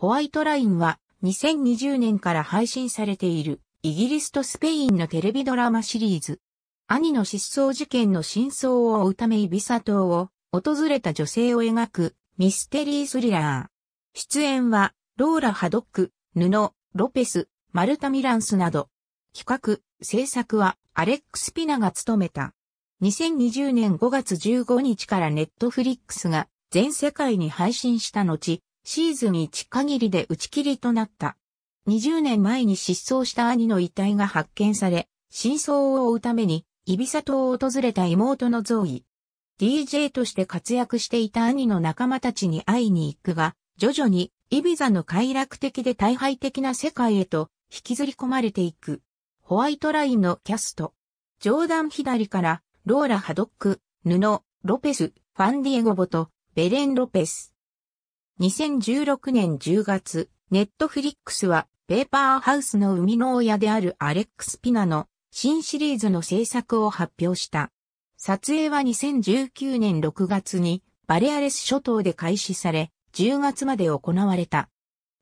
ホワイトラインは2020年から配信されているイギリスとスペインのテレビドラマシリーズ。兄の失踪事件の真相を追うためイビサ島を訪れた女性を描くミステリースリラー。出演はローラ・ハドック、布、ロペス、マルタ・ミランスなど。企画、制作はアレックス・ピナが務めた。2020年5月15日からネットフリックスが全世界に配信した後、シーズン1限りで打ち切りとなった。20年前に失踪した兄の遺体が発見され、真相を追うために、イビサ島を訪れた妹のゾーイ。DJ として活躍していた兄の仲間たちに会いに行くが、徐々にイビザの快楽的で大敗的な世界へと引きずり込まれていく。ホワイトラインのキャスト。ジョーダン左から、ローラ・ハドック、布、ロペス、ファンディエゴボと、ベレン・ロペス。2016年10月、ネットフリックスは、ペーパーハウスの生みの親であるアレックス・ピナの新シリーズの制作を発表した。撮影は2019年6月にバレアレス諸島で開始され、10月まで行われた。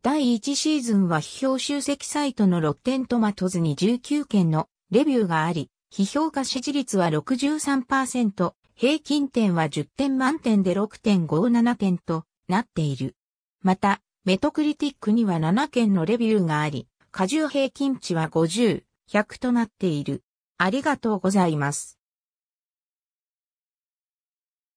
第1シーズンは批評集積サイトのロッテントマトズに19件のレビューがあり、批評家支持率は63%、平均点は10点満点で6.57点となっている。また、メトクリティックには7件のレビューがあり、荷重平均値は50、100となっている。ありがとうございます。